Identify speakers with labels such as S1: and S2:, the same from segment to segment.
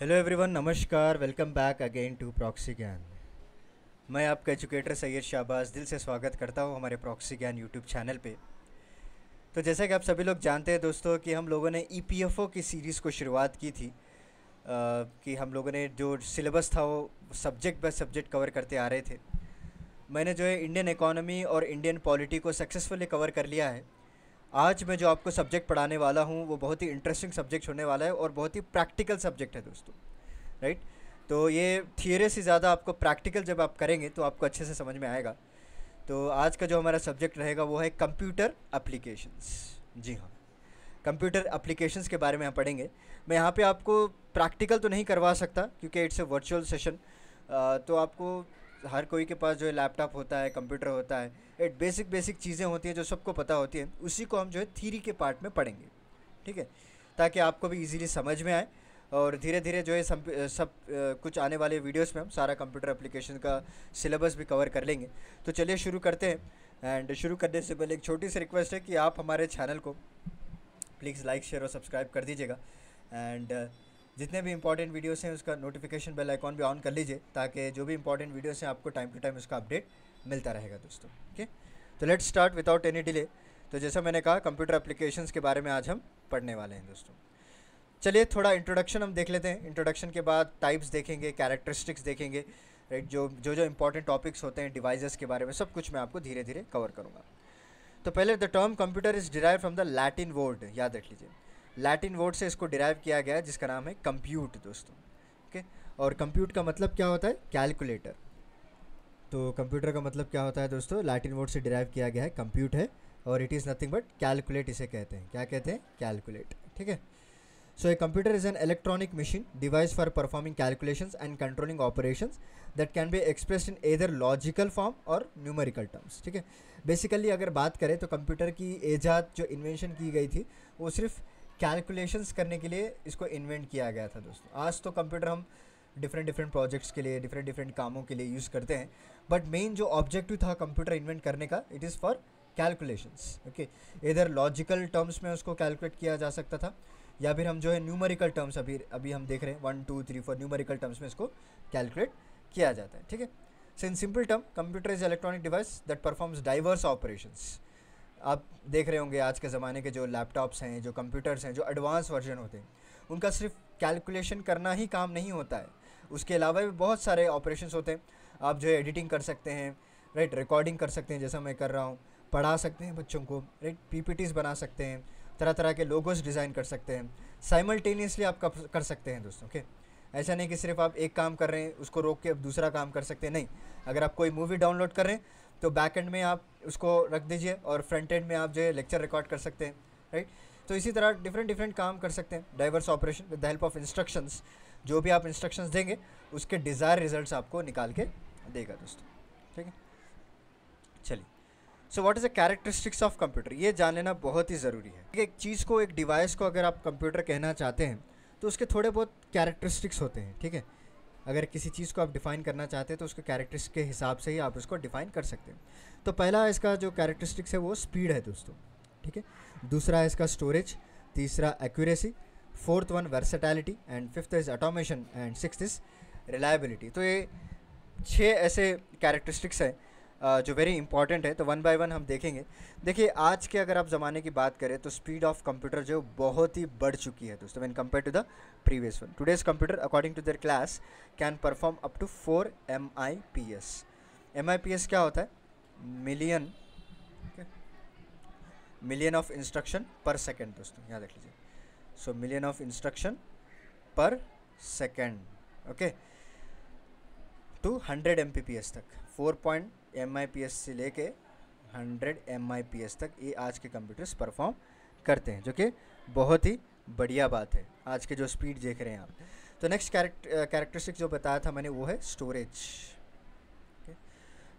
S1: Hello everyone नमस्कार welcome back again to proxy Gyan मैं आपका एजुकेटर सैयद शाहबाज दिल से स्वागत करता हूँ हमारे प्रॉक्सी ज्ञान यूट्यूब चैनल पे तो जैसा कि आप सभी लोग जानते हैं दोस्तों कि हम लोगों ने ई e की सीरीज़ को शुरुआत की थी आ, कि हम लोगों ने जो सिलेबस था वो सब्जेक्ट बाय सब्जेक्ट कवर करते आ रहे थे मैंने जो है इंडियन इकोनॉमी और इंडियन पॉलिटी को सक्सेसफुली कवर कर लिया है आज मैं जो आपको सब्जेक्ट पढ़ाने वाला हूँ वो बहुत ही इंटरेस्टिंग सब्जेक्ट होने वाला है और बहुत ही प्रैक्टिकल सब्जेक्ट है दोस्तों राइट तो ये थियरी से ज़्यादा आपको प्रैक्टिकल जब आप करेंगे तो आपको अच्छे से समझ में आएगा तो आज का जो हमारा सब्जेक्ट रहेगा वो है कंप्यूटर अप्लीकेशंस जी हाँ कंप्यूटर अप्लीकेशंस के बारे में हम पढ़ेंगे मैं यहाँ पे आपको प्रैक्टिकल तो नहीं करवा सकता क्योंकि इट्स ए वर्चुअल सेशन तो आपको हर कोई के पास जो है लैपटॉप होता है कंप्यूटर होता है एट बेसिक बेसिक चीज़ें होती हैं जो सबको पता होती है उसी को हम जो है थीरी के पार्ट में पढ़ेंगे ठीक है ताकि आपको भी इजीली समझ में आए और धीरे धीरे जो है सब सब कुछ आने वाले वीडियोस में हम सारा कंप्यूटर एप्लीकेशन का सिलेबस भी कवर कर लेंगे तो चलिए शुरू करते हैं एंड शुरू करने से पहले एक छोटी सी रिक्वेस्ट है कि आप हमारे चैनल को प्लीज़ लाइक शेयर और सब्सक्राइब कर दीजिएगा एंड जितने भी इंपॉर्टेंट वीडियोस हैं उसका नोटिफिकेशन बेल आइकॉन भी ऑन कर लीजिए ताकि जो भी इंपॉर्टेंट वीडियोस हैं आपको टाइम टू टाइम उसका अपडेट मिलता रहेगा दोस्तों ओके तो let's start without any delay तो जैसा मैंने कहा कंप्यूटर अप्लीकेशन के बारे में आज हम पढ़ने वाले हैं दोस्तों चलिए थोड़ा इंट्रोडक्शन हम देख लेते हैं इंट्रोडक्शन के बाद टाइप्स देखेंगे कैरेक्टरिस्टिक्स देखेंगे राइट जो जो जो इंपॉर्टेंट टॉपिक्स होते हैं डिवाइसेस के बारे में सब कुछ मैं आपको धीरे धीरे कवर करूँगा तो पहले the term computer is derive from the Latin word याद रख लीजिए लैटिन वर्ड से इसको डिराइव किया गया है जिसका नाम है कंप्यूट दोस्तों ओके और कंप्यूट का मतलब क्या होता है कैलकुलेटर तो कंप्यूटर का मतलब क्या होता है दोस्तों लैटिन वर्ड से डिराइव किया गया है कंप्यूट है और it is nothing but calculate इसे कहते हैं क्या कहते हैं कैलकुलेट ठीक है so a computer is an electronic machine device for performing calculation and controlling operation that can be express in either logical form और न्यूमेरिकल टर्म्स ठीक है बेसिकली अगर बात करें तो कंप्यूटर की ईजाद जो इन्वेंशन की गई थी वो सिर्फ कैलकुलेशंस करने के लिए इसको इन्वेंट किया गया था दोस्तों आज तो कंप्यूटर हम डिफरेंट डिफरेंट प्रोजेक्ट्स के लिए डिफरेंट डिफरेंट कामों के लिए यूज़ करते हैं बट मेन जो ऑब्जेक्टिव था कंप्यूटर इन्वेंट करने का it is for calculations okay इधर लॉजिकल टर्म्स में उसको कैलकुलेट किया जा सकता था या फिर हम जो है न्यूमेरिकल टर्म्स अभी अभी हम देख रहे हैं one two three four numerical terms में इसको कैलकुलेट किया जाता है ठीक है so in simple term computer is electronic device that performs diverse operations आप देख रहे होंगे आज के ज़माने के जो लैपटॉप्स हैं जो कंप्यूटर्स हैं जो एडवांस वर्जन होते हैं उनका सिर्फ कैलकुलेशन करना ही काम नहीं होता है उसके अलावा भी बहुत सारे ऑपरेशन होते हैं आप जो है एडिटिंग कर सकते हैं राइट रिकॉर्डिंग कर सकते हैं जैसा मैं कर रहा हूँ पढ़ा सकते हैं बच्चों को राइट पी बना सकते हैं तरह तरह के लोगोस डिज़ाइन कर सकते हैं साइमल्टेनियसली आप कर सकते हैं दोस्तों ओके ऐसा नहीं कि सिर्फ आप एक काम कर रहे हैं उसको रोक के अब दूसरा काम कर सकते हैं नहीं अगर आप कोई मूवी डाउनलोड कर रहे हैं तो बैक एंड में आप उसको रख दीजिए और फ्रंट एंड में आप जो है लेक्चर रिकॉर्ड कर सकते हैं राइट तो इसी तरह डिफरेंट डिफरेंट काम कर सकते हैं diverse operation with the help of instructions जो भी आप इंस्ट्रक्शंस देंगे उसके डिज़ायर रिजल्ट्स आपको निकाल के देगा दोस्तों ठीक है चलिए so what is the characteristics of computer ये जान लेना बहुत ही ज़रूरी है एक चीज़ को एक डिवाइस को अगर आप कंप्यूटर कहना चाहते हैं तो उसके थोड़े बहुत कैरेक्टरिस्टिक्स होते हैं ठीक है अगर किसी चीज़ को आप डिफ़ाइन करना चाहते हैं तो उसके कैरेक्टरिस्टिक के हिसाब से ही आप उसको डिफ़ाइन कर सकते हैं तो पहला इसका जो कैरेक्टरिस्टिक्स है वो स्पीड है दोस्तों ठीक है दूसरा है इसका स्टोरेज तीसरा accuracy fourth one versatility and fifth is automation and six is reliability तो ये छः ऐसे कैरेक्टरिस्टिक्स हैं जो वेरी इंपॉर्टेंट है तो वन बाय वन हम देखेंगे देखिए आज के अगर आप ज़माने की बात करें तो स्पीड ऑफ कंप्यूटर जो बहुत ही बढ़ चुकी है दोस्तों when compare to the previous one today's computer according to their class can perform up to four M I P S M I P S क्या होता है million million of instruction per second दोस्तों यहाँ देख लीजिए so million of instruction per second okay two hundred M P P S तक four point M से लेके हंड्रेड एम तक ये आज के कंप्यूटर्स परफॉर्म करते हैं जो कि बहुत ही बढ़िया बात है आज के जो स्पीड देख रहे हैं आप तो नेक्स्ट कैरेक्टरिस्टिक जो बताया था मैंने वो है स्टोरेज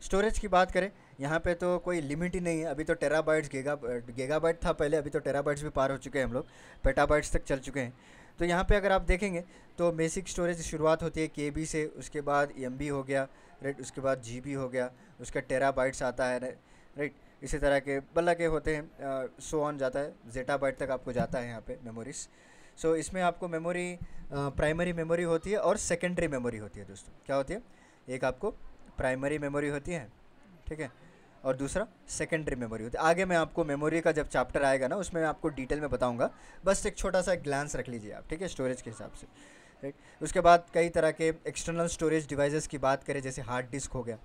S1: स्टोरेज की बात करें यहाँ पे तो कोई लिमिट ही नहीं है अभी तो टेराबाइट्स गेगा गेगाबाइट था पहले अभी तो टेराबाइट्स भी पार हो चुके हैं हम लोग पेटाबाइट्स तक चल चुके हैं तो यहाँ पे अगर आप देखेंगे तो बेसिक स्टोरेज शुरुआत होती है के से उसके बाद एम हो गया राइट उसके बाद जी हो गया उसका टेरा बाइट्स आता है राइट इसी तरह के बल्ला के होते हैं सो ऑन जाता है जेटा बाइट तक आपको जाता है यहाँ पे मेमोरीज़ सो so, इसमें आपको मेमोरी प्राइमरी मेमोरी होती है और सेकेंडरी मेमोरी होती है दोस्तों क्या होती है एक आपको प्राइमरी मेमोरी होती है ठीक है और दूसरा सेकेंडरी मेमोरी होती है आगे मैं आपको मेमोरी का जब चैप्टर आएगा ना उसमें आपको डिटेल में बताऊंगा बस एक छोटा सा ग्लांस रख लीजिए आप ठीक है स्टोरेज के हिसाब से राइट उसके बाद कई तरह के एक्सटर्नल स्टोरेज डिवाइसेस की बात करें जैसे हार्ड डिस्क हो गया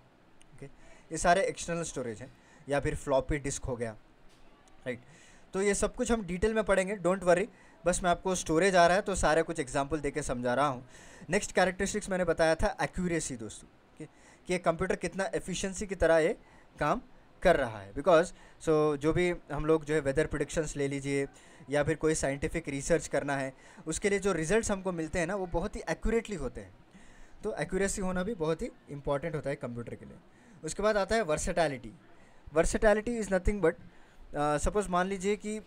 S1: ओके ये सारे एक्सटर्नल स्टोरेज हैं या फिर फ्लॉपी डिस्क हो गया राइट तो ये सब कुछ हम डिटेल में पढ़ेंगे डोंट वरी बस मैं आपको स्टोरेज आ रहा है तो सारे कुछ एग्जाम्पल दे समझा रहा हूँ नेक्स्ट कैरेक्टरिस्टिक्स मैंने बताया था एक्यूरेसी दोस्तों कि ये कंप्यूटर कितना एफिशिएंसी की तरह ये काम कर रहा है बिकॉज सो so, जो भी हम लोग जो है वेदर प्रोडिक्शंस ले लीजिए या फिर कोई साइंटिफिक रिसर्च करना है उसके लिए जो रिजल्ट्स हमको मिलते हैं ना वो बहुत ही एक्यूरेटली होते हैं तो एक्यूरेसी होना भी बहुत ही इंपॉर्टेंट होता है कंप्यूटर के लिए उसके बाद आता है versatility versatility is nothing but suppose मान लीजिए कि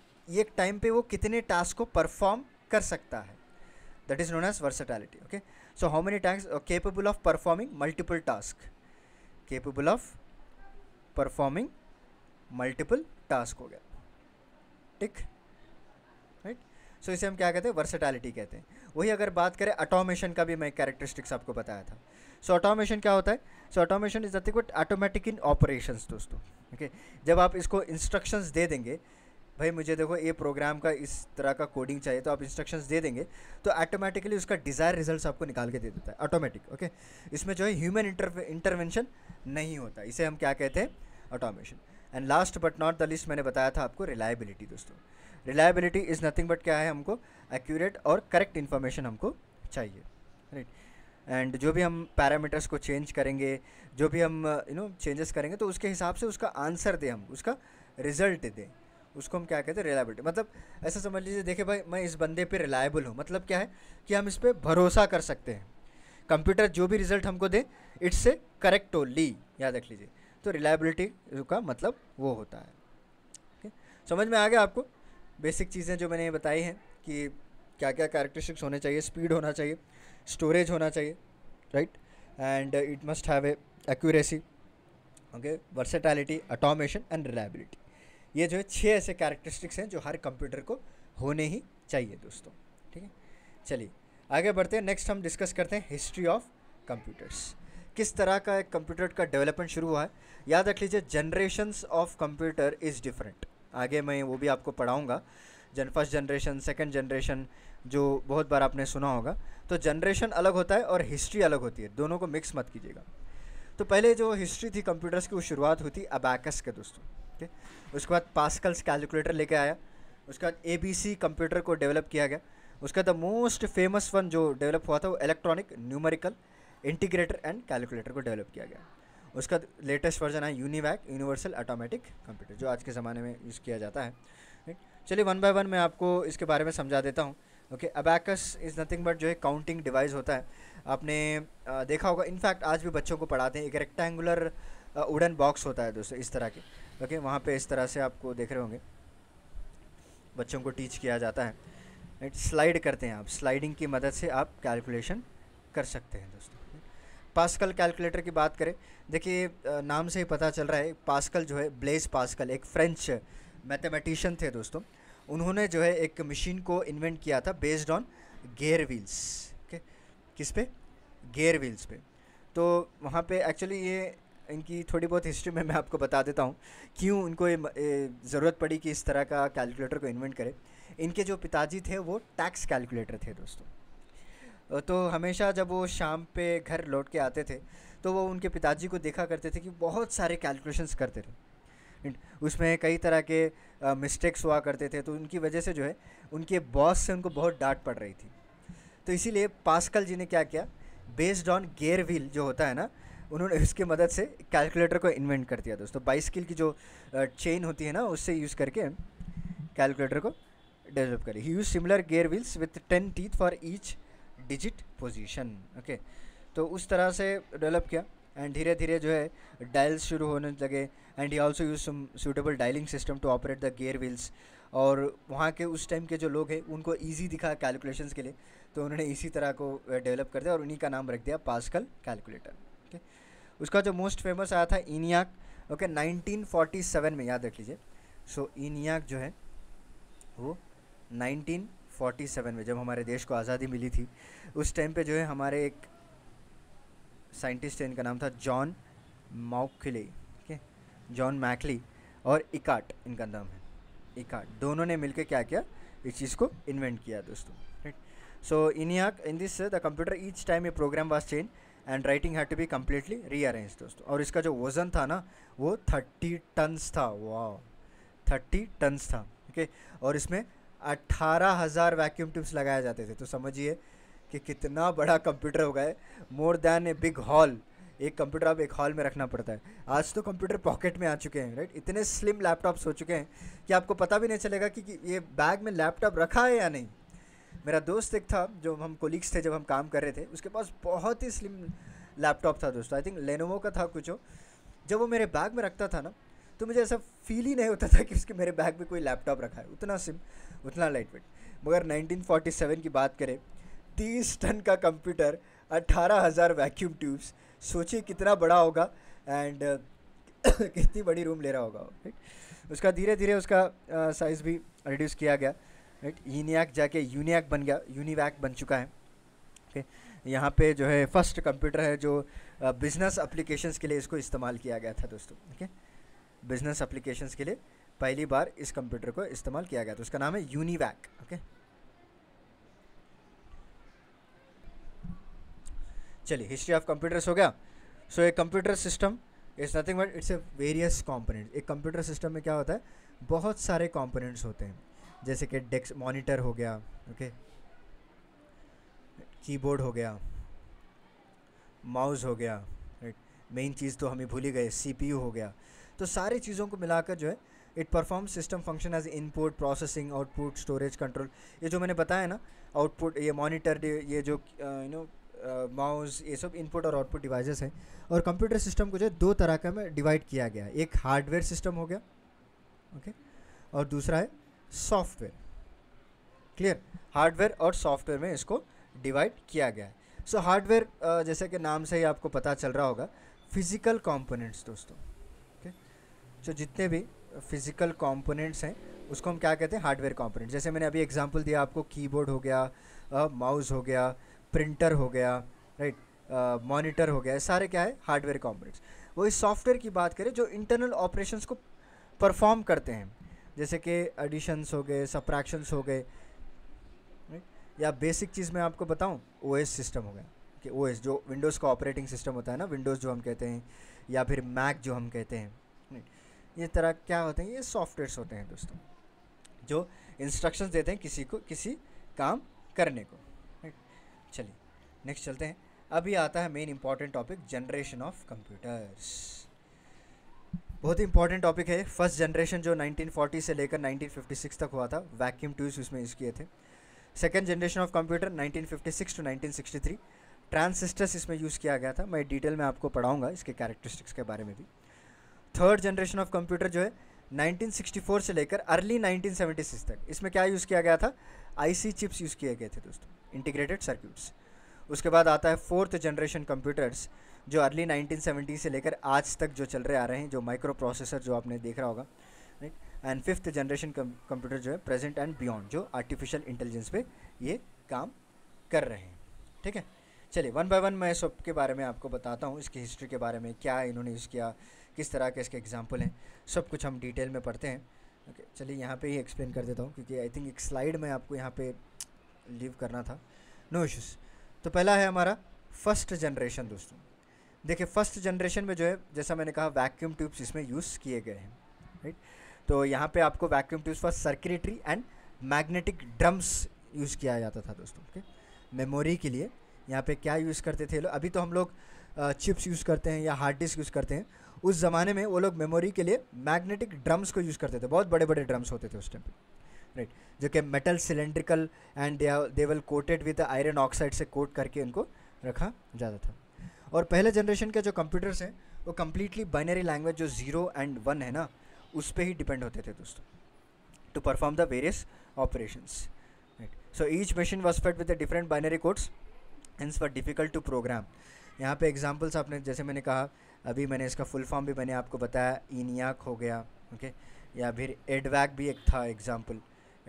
S1: एक टाइम पे वो कितने टास्क को परफॉर्म कर सकता है that is known as versatility okay so how many times capable of performing multiple task capable of performing multiple task हो गया ठीक राइट सो इसे हम क्या कहते हैं वर्सेटैलिटी कहते हैं वही अगर बात करें ऑटोमेशन का भी मैं कैरेक्टरिस्टिक्स आपको बताया था सो so, ऑटोमेशन क्या होता है so automation is nothing automatic in operations दोस्तों ओके okay? जब आप इसको इंस्ट्रक्शंस दे देंगे भाई मुझे देखो ये प्रोग्राम का इस तरह का कोडिंग चाहिए तो आप इंस्ट्रक्शंस दे देंगे तो ऑटोमेटिकली उसका डिज़ायर रिजल्ट्स आपको निकाल के दे देता है ऑटोमेटिक ओके इसमें जो है ह्यूमन इंटरवेंशन नहीं होता इसे हम क्या कहते हैं automation and last but not the list मैंने बताया था आपको रिलायबिलिटी दोस्तों रिलायबिलिटी इज़ नथिंग बट क्या है हमको एक्यूरेट और करेक्ट इन्फॉर्मेशन हमको चाहिए राइट एंड जो भी हम पैरामीटर्स को चेंज करेंगे जो भी हम यू नो चेंजेस करेंगे तो उसके हिसाब से उसका आंसर दें हम उसका रिजल्ट दें उसको हम क्या कहते हैं रिलायबिलिटी मतलब ऐसा समझ लीजिए देखिए भाई मैं इस बंदे पे रिलायबल हूँ मतलब क्या है कि हम इस पर भरोसा कर सकते हैं कंप्यूटर जो भी रिजल्ट हमको दे इट्स ए करेक्ट ओनली याद रख लीजिए तो रिलायबिलिटी का मतलब वो होता है ठीक समझ में आ गया आपको बेसिक चीज़ें जो मैंने बताई हैं कि क्या क्या कैरेक्टरिस्टिक्स होने चाहिए स्पीड होना चाहिए स्टोरेज होना चाहिए right and it must have accuracy okay versatility automation and reliability ये जो है छः ऐसे कैरेक्टरिस्टिक्स हैं जो हर कंप्यूटर को होने ही चाहिए दोस्तों ठीक है चलिए आगे बढ़ते हैं नेक्स्ट हम डिस्कस करते हैं हिस्ट्री ऑफ कंप्यूटर्स किस तरह का एक कंप्यूटर का डेवलपमेंट शुरू हुआ है याद रख लीजिए generations of computer is different आगे मैं वो भी आपको पढ़ाऊँगा जन फर्स्ट जनरेशन सेकेंड जनरेशन जो बहुत बार आपने सुना होगा तो जनरेशन अलग होता है और हिस्ट्री अलग होती है दोनों को मिक्स मत कीजिएगा तो पहले जो हिस्ट्री थी कंप्यूटर्स की वो शुरुआत होती अबैकस के दोस्तों ठीक उसके बाद पास्कल्स कैलकुलेटर लेके आया उसके बाद ए कंप्यूटर को डेवलप किया गया उसका द मोस्ट फेमस वन जो डेवलप हुआ था वो electronic numerical integrator and calculator को डेवलप किया गया उसका लेटेस्ट वर्जन है यूनिवैक यूनिवर्सल ऑटोमेटिक कंप्यूटर जो आज के ज़माने में यूज़ किया जाता है चलिए वन बाय वन मैं आपको इसके बारे में समझा देता हूँ okay abacus is nothing but जो है काउंटिंग डिवाइस होता है आपने आ, देखा होगा इनफैक्ट आज भी बच्चों को पढ़ाते हैं एक रेक्टेंगुलर वुडन बॉक्स होता है दोस्तों इस तरह के ओके वहाँ पे इस तरह से आपको देख रहे होंगे बच्चों को टीच किया जाता है राइट स्लाइड करते हैं आप स्लाइडिंग की मदद से आप कैलकुलेशन कर सकते हैं दोस्तों पास्कल कैलकुलेटर की बात करें देखिए नाम से ही पता चल रहा है पास्कल जो है ब्लेज पास्कल एक फ्रेंच मैथमेटिशियन थे दोस्तों उन्होंने जो है एक मशीन को इन्वेंट किया था based on gear wheels okay किस पे गेयर व्हील्स पे तो वहाँ पे एक्चुअली ये इनकी थोड़ी बहुत हिस्ट्री में मैं आपको बता देता हूँ क्यों उनको ज़रूरत पड़ी कि इस तरह का कैलकुलेटर को इन्वेंट करें इनके जो पिताजी थे वो टैक्स कैलकुलेटर थे दोस्तों तो हमेशा जब वो शाम पे घर लौट के आते थे तो वो उनके पिताजी को देखा करते थे कि बहुत सारे कैलकुलेशंस करते थे उसमें कई तरह के मिस्टेक्स हुआ करते थे तो उनकी वजह से जो है उनके बॉस से उनको बहुत डांट पड़ रही थी तो इसीलिए पास्कल जी ने क्या किया बेस्ड ऑन गेयर व्हील जो होता है ना उन्होंने उसकी मदद से कैलकुलेटर को इन्वेंट कर दिया दोस्तों बाइस्किल की जो चेन होती है ना उससे यूज़ करके कैलकुलेटर को डेवलप करी ही use similar gear wheels with ten teeth for each digit position okay तो उस तरह से डेवलप किया एंड धीरे धीरे जो है डायल्स शुरू होने लगे and he also use some suitable dialing system to operate the gear wheels और वहाँ के उस टाइम के जो लोग हैं उनको ईजी दिखा कैलकुलेशन के लिए तो उन्होंने इसी तरह को डेवलप कर दिया और उन्हीं का नाम रख दिया पास्कल कैलकुलेटर ओके okay? उसका जो मोस्ट फेमस आया था इनियाक ओके फोर्टी 1947 में याद रख लीजिए सो इनियाक जो है वो 1947 में जब हमारे देश को आज़ादी मिली थी उस टाइम पे जो है हमारे एक साइंटिस्ट है इनका नाम था जॉन माउकिले ठीक है जॉन मैकली और इकाट इनका नाम है इकाट दोनों ने मिलकर क्या किया इस चीज़ को इन्वेंट किया दोस्तों right so ENIAC in this the computer each time a program was change and writing had to be completely rearrange दोस्तों और इसका जो वज़न था ना वो थर्टी टन्स था वाह थर्टी टन्स था ओके और इसमें अट्ठारह हज़ार वैक्यूम ट्यूब्स लगाए जाते थे तो समझिए कि कितना बड़ा कंप्यूटर हो गया है more than a big hall एक कंप्यूटर आप एक हॉल में रखना पड़ता है आज तो कंप्यूटर पॉकेट में आ चुके हैं राइट इतने स्लिम लैपटॉप्स हो चुके हैं कि आपको पता भी नहीं चलेगा कि, कि ये बैग में लैपटॉप रखा है या नहीं मेरा दोस्त एक था जो हम कोलिग्स थे जब हम काम कर रहे थे उसके पास बहुत ही स्लिम लैपटॉप था दोस्तों आई थिंक लेनोवो का था कुछ हो जब वो मेरे बैग में रखता था ना तो मुझे ऐसा फील ही नहीं होता था कि उसके मेरे बैग में कोई लैपटॉप रखा है उतना सिम उतना लाइट वेट मगर 1947 की बात करें तीस टन का कंप्यूटर अट्ठारह हज़ार वैक्यूम ट्यूब्स सोचिए कितना बड़ा होगा एंड कितनी बड़ी रूम ले रहा होगा उसका धीरे धीरे उसका साइज़ भी रिड्यूस किया गया राइट यूनियाक जाके यूनियाक बन गया यूनिवैक बन चुका है ओके यहाँ पे जो है फर्स्ट कंप्यूटर है जो बिज़नेस uh, अप्लीकेशंस के लिए इसको इस्तेमाल किया गया था दोस्तों ओके बिज़नेस अप्लीकेशंस के लिए पहली बार इस कंप्यूटर को इस्तेमाल किया गया था उसका नाम है यूनिवैक ओके चलिए हिस्ट्री ऑफ कंप्यूटर्स हो गया so a computer system it's nothing but it's a various component एक कंप्यूटर सिस्टम में क्या होता है बहुत सारे कॉम्पोनेंट्स होते हैं जैसे कि डेस्क मॉनिटर हो गया ओके कीबोर्ड हो गया माउस हो गया राइट मेन चीज़ तो हमें भूल ही गए सीपीयू हो गया तो सारी चीज़ों को मिलाकर जो है it perform system function as input processing output storage control ये जो मैंने बताया ना आउटपुट ये मॉनिटर ये जो यू नो माउस ये सब इनपुट और आउटपुट डिवाइसेस हैं और कंप्यूटर सिस्टम को जो है दो तरह का में डिवाइड किया गया एक हार्डवेयर सिस्टम हो गया ओके okay? और दूसरा है सॉफ्टवेयर क्लियर हार्डवेयर और सॉफ्टवेयर में इसको डिवाइड किया गया है सो हार्डवेयर जैसे कि नाम से ही आपको पता चल रहा होगा फिज़िकल कंपोनेंट्स दोस्तों ओके सो जो जितने भी फिज़िकल कंपोनेंट्स हैं उसको हम क्या कहते हैं हार्डवेयर कंपोनेंट जैसे मैंने अभी एग्जांपल दिया आपको कीबोर्ड हो गया माउस हो गया प्रिंटर हो गया राइट मॉनिटर हो गया सारे क्या है हार्डवेयर कॉम्पोनेंट्स वही सॉफ्टवेयर की बात करें जो इंटरनल ऑपरेशंस को परफॉर्म करते हैं जैसे कि एडिशंस हो गए सप्रैक्शंस हो गए या बेसिक चीज़ मैं आपको बताऊं ओएस सिस्टम हो गया कि ओएस जो विंडोज़ का ऑपरेटिंग सिस्टम होता है ना विंडोज़ जो हम कहते हैं या फिर मैक जो हम कहते हैं ये तरह क्या होते हैं ये सॉफ्टवेयर्स होते हैं दोस्तों जो इंस्ट्रक्शन देते हैं किसी को किसी काम करने को चलिए नेक्स्ट चलते हैं अभी आता है main important topic generation of computers बहुत ही इंपॉर्टेंट टॉपिक है फर्स्ट जनरेशन जो 1940 से लेकर 1956 तक हुआ था वैक्यूम ट्यूब्स उसमें यूज़ किए थे second generation of computer 1956 to nineteen transistors इसमें यूज़ किया गया था मैं डिटेल में आपको पढ़ाऊंगा इसके कैरेक्टरिस्टिक्स के बारे में भी थर्ड जनरेशन ऑफ कंप्यूटर जो है 1964 से लेकर अर्ली 1976 तक इसमें क्या यूज़ किया गया था आईसी चिप्स यूज़ किए गए थे दोस्तों इंटीग्रेटेड सर्किट्स उसके बाद आता है फोर्थ जनरेशन कंप्यूटर्स जो अर्ली 1970 से लेकर आज तक जो चल रहे आ रहे हैं जो माइक्रो प्रोसेसर जो आपने देख रहा होगा right and fifth generation computer जो है प्रेजेंट एंड बियॉन्ड जो आर्टिफिशियल इंटेलिजेंस पे ये काम कर रहे हैं ठीक है चलिए वन बाय वन मैं सब के बारे में आपको बताता हूँ इसकी हिस्ट्री के बारे में क्या इन्होंने यूज़ किया किस तरह के इसके एग्जाम्पल हैं सब कुछ हम डिटेल में पढ़ते हैं ओके चलिए यहाँ पे ही एक्सप्लेन कर देता हूँ क्योंकि आई थिंक एक स्लाइड में आपको यहाँ पे लीव करना था नो no इश्यूज़ तो पहला है हमारा फर्स्ट जनरेशन दोस्तों देखिए फर्स्ट जनरेशन में जो है जैसा मैंने कहा वैक्यूम ट्यूब्स इसमें यूज़ किए गए हैं राइट तो यहाँ पे आपको vacuum tubes for circulatory and magnetic drums use किया जाता था दोस्तों ओके मेमोरी के लिए यहाँ पे क्या यूज़ करते थे अभी तो हम लोग चिप्स यूज़ करते हैं या हार्ड डिस्क यूज़ करते हैं उस ज़माने में वो लोग मेमोरी के लिए मैग्नेटिक ड्रम्स को यूज़ करते थे बहुत बड़े बड़े ड्रम्स होते थे उस टाइम पर राइट जो कि metal cylindrical and they coated with iron oxide से कोट करके उनको रखा जाता था और पहले जनरेशन के जो कंप्यूटर्स हैं वो कम्प्लीटली बाइनरी लैंग्वेज जो ज़ीरो एंड वन है ना उस पर ही डिपेंड होते थे दोस्तों to perform the various operations so each machine was fed with different binary codes hence for difficult to program यहाँ पे एग्जाम्पल्स आपने जैसे मैंने कहा अभी मैंने इसका फुल फॉर्म भी मैंने आपको बताया इनियाक हो गया ओके okay? या फिर एडवैक भी एक था एग्जाम्पल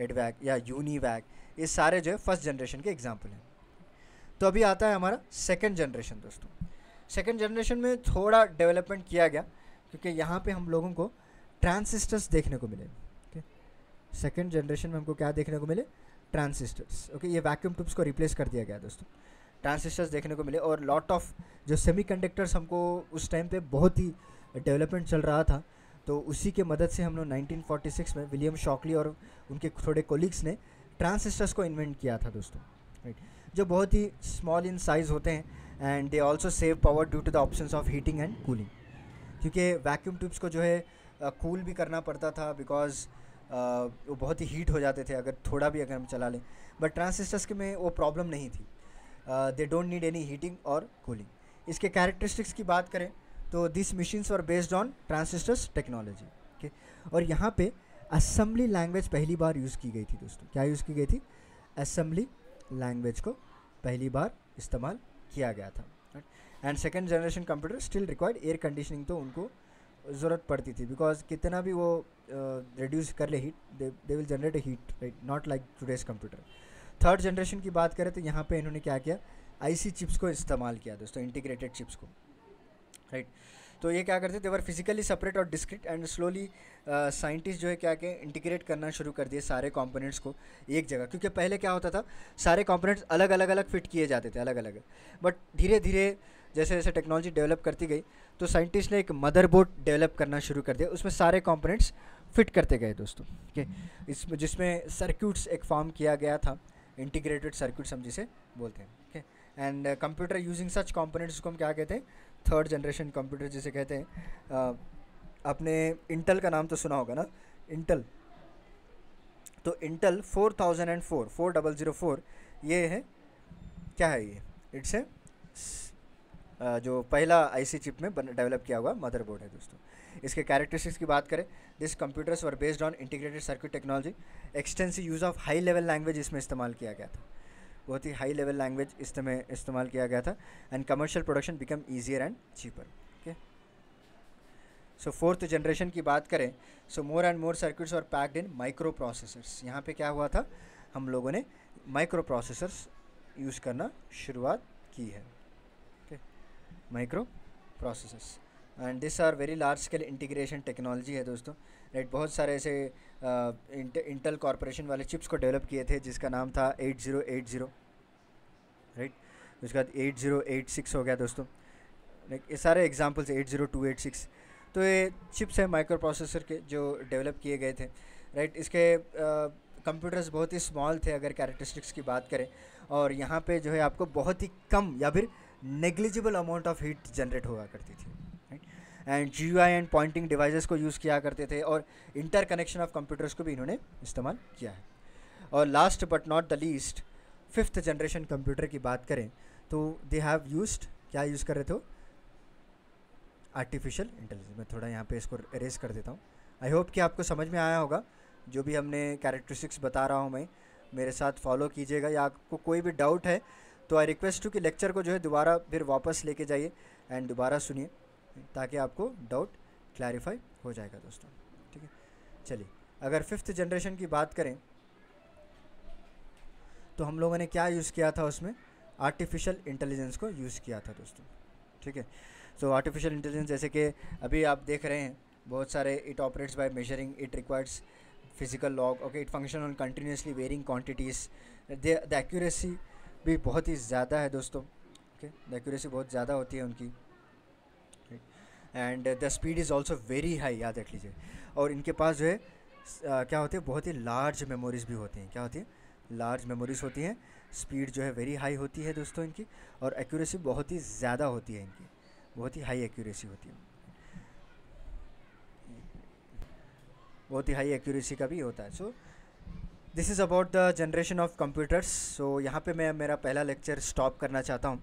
S1: एडवैक या यूनिवैक ये सारे जो है फर्स्ट जनरेशन के एग्जाम्पल हैं तो अभी आता है हमारा सेकेंड जनरेशन दोस्तों सेकेंड जनरेशन में थोड़ा डेवलपमेंट किया गया क्योंकि यहाँ पे हम लोगों को ट्रांसिस्टर्स देखने को मिले ओके सेकेंड जनरेशन में हमको क्या देखने को मिले ट्रांसिस्टर्स ओके ये वैक्यूम ट्यूब्स को रिप्लेस कर दिया गया दोस्तों ट्रांसिस्टर्स देखने को मिले और लॉट ऑफ जो सेमीकंडक्टर्स हमको उस टाइम पे बहुत ही डेवलपमेंट चल रहा था तो उसी के मदद से हम लोग नाइनटीन में विलियम शॉकली और उनके थोड़े कोलिग्स ने ट्रांसिस्टर्स को इन्वेंट किया था दोस्तों राइट जो बहुत ही स्मॉल इन साइज़ होते हैं and they also save power due to the option of heating and cooling क्योंकि वैक्यूम ट्यूब्स को जो है कूल uh, भी करना पड़ता था बिकॉज uh, वो बहुत ही हीट हो जाते थे अगर थोड़ा भी अगर हम चला लें बट ट्रांसिस्टर्स के में वो प्रॉब्लम नहीं थी they don't need any heating और कूलिंग इसके कैरेक्टरिस्टिक्स की बात करें तो this machines are based on transistors technology okay और यहाँ पे असम्बली लैंग्वेज पहली बार यूज़ की गई थी दोस्तों क्या यूज़ की गई थी असम्बली लैंग्वेज को पहली बार इस्तेमाल किया गया था and second generation computer still required air conditioning तो उनको ज़रूरत पड़ती थी बिकॉज कितना भी वो रिड्यूस कर ले heat they will generate a heat right not like today's computer third generation की बात करें तो यहाँ पे इन्होंने क्या किया आईसी चिप्स को इस्तेमाल किया दोस्तों इंटीग्रेटेड चिप्स को राइट right? तो ये क्या करते थे देवर फिजिकली सेपरेट और डिस्क्रिट एंड स्लोली साइंटिस्ट जो है क्या के इंटीग्रेट करना शुरू कर दिए सारे कंपोनेंट्स को एक जगह क्योंकि पहले क्या होता था सारे कंपोनेंट्स अलग अलग अलग फिट किए जाते थे अलग अलग बट धीरे धीरे जैसे जैसे टेक्नोलॉजी डेवलप करती गई तो साइंटिस्ट ने एक मदरबोर्ड डेवलप करना शुरू कर दिया उसमें सारे कंपोनेंट्स फिट करते गए दोस्तों ठीक है इसमें जिसमें सर्क्यूट्स एक फॉर्म किया गया था इंटीग्रेटेड सर्किट्स हम जिसे बोलते हैं ठीक है and computer using such components को हम क्या कहते हैं थर्ड जनरेशन कंप्यूटर जिसे कहते हैं आपने इंटल का नाम तो सुना होगा ना इंटल तो Intel four thousand and four four double zero four ये है क्या है ये इट्स ए जो पहला आईसी चिप में डेवलप किया हुआ मदरबोर्ड है दोस्तों इसके कैरेक्टरिस्टिक्स की बात करें this computers were based on integrated circuit technology extensive use of high level language इसमें इस्तेमाल किया गया था बहुत ही हाई लेवल लैंग्वेज इसमें इस्तेमाल किया गया था and commercial production become easier and cheaper okay so fourth generation की बात करें so more and more circuits और पैक्ड इन माइक्रो प्रोसेसर्स यहाँ पे क्या हुआ था हम लोगों ने माइक्रो प्रोसेसर्स यूज़ करना शुरुआत की है okay micro processors and this are very large scale integration technology है दोस्तों राइट बहुत सारे ऐसे इंटेल कॉरपोरेशन वाले चिप्स को डेवलप किए थे जिसका नाम था 8080 राइट उसके बाद 8086 हो गया दोस्तों ये सारे एग्जांपल्स 80286 तो ये चिप्स हैं माइक्रो प्रोसेसर के जो डेवलप किए गए थे राइट इसके कंप्यूटर्स बहुत ही स्मॉल थे अगर कैरेक्टरिस्टिक्स की बात करें और यहाँ पे जो है आपको बहुत ही कम या फिर negligible amount of heat generate हुआ करती थी and G I and pointing devices को यूज़ किया करते थे और इंटर कनेक्शन ऑफ कंप्यूटर्स को भी इन्होंने इस्तेमाल किया है और last but not the least fifth generation computer की बात करें तो दे हैव यूज क्या यूज़ कर रहे थे आर्टिफिशियल इंटेलिजेंस मैं थोड़ा यहाँ पे इसको अरेज कर देता हूँ आई होप कि आपको समझ में आया होगा जो भी हमने कैरेक्टरिस्टिक्स बता रहा हूँ मैं मेरे साथ फॉलो कीजिएगा या आपको कोई भी डाउट है तो आई रिक्वेस्ट हूँ कि लेक्चर को जो है दोबारा फिर वापस लेके जाइए एंड दोबारा सुनिए ताकि आपको डाउट क्लैरिफाई हो जाएगा दोस्तों ठीक है चलिए अगर फिफ्थ जनरेशन की बात करें तो हम लोगों ने क्या यूज़ किया था उसमें आर्टिफिशियल इंटेलिजेंस को यूज़ किया था दोस्तों ठीक है सो आर्टिफिशियल इंटेलिजेंस जैसे कि अभी आप देख रहे हैं बहुत सारे it operates by measuring it requires physical log okay it function on continuously varying quantities the accuracy भी बहुत ही ज़्यादा है दोस्तों ओके द एक्यूरेसी बहुत ज़्यादा होती है उनकी and the speed is also very high याद रख लीजिए और इनके पास जो है क्या होते हैं बहुत ही लार्ज मेमोरीज़ भी होती हैं क्या होती है लार्ज मेमोरीज़ होती हैं स्पीड जो है वेरी हाई होती है दोस्तों इनकी और एक्यूरेसी बहुत ही ज़्यादा होती है इनकी बहुत ही हाई एक्यूरेसी होती है बहुत ही हाई एक्यूरेसी का भी होता है so this is about the generation of computers so यहाँ पे मैं मेरा पहला लेक्चर स्टॉप करना चाहता हूँ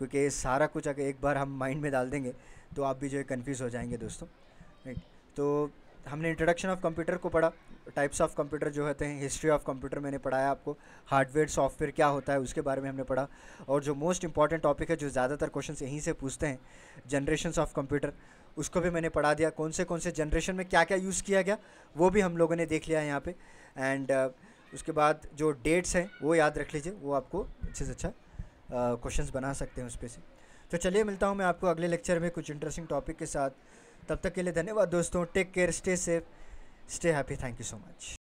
S1: क्योंकि सारा कुछ अगर एक बार हम माइंड में डाल देंगे तो आप भी जो है कन्फ्यूज़ हो जाएंगे दोस्तों राइट तो हमने इंट्रोडक्शन ऑफ कंप्यूटर को पढ़ा टाइप्स ऑफ कंप्यूटर जो होते हैं हिस्ट्री ऑफ कंप्यूटर मैंने पढ़ाया आपको हार्डवेयर सॉफ्टवेयर क्या होता है उसके बारे में हमने पढ़ा और जो मोस्ट इंपॉर्टेंट टॉपिक है जो ज़्यादातर क्वेश्चन यहीं से पूछते हैं जनरेशन ऑफ कंप्यूटर उसको भी मैंने पढ़ा दिया कौन से कौन से जनरेशन में क्या क्या यूज़ किया गया वो भी हम लोगों ने देख लिया है यहाँ पर एंड uh, उसके बाद जो डेट्स हैं वो याद रख लीजिए वो आपको अच्छे से अच्छा क्वेश्चन बना सकते हैं उस पर से तो चलिए मिलता हूँ मैं आपको अगले लेक्चर में कुछ इंटरेस्टिंग टॉपिक के साथ तब तक के लिए धन्यवाद दोस्तों take care stay safe stay happy thank you so much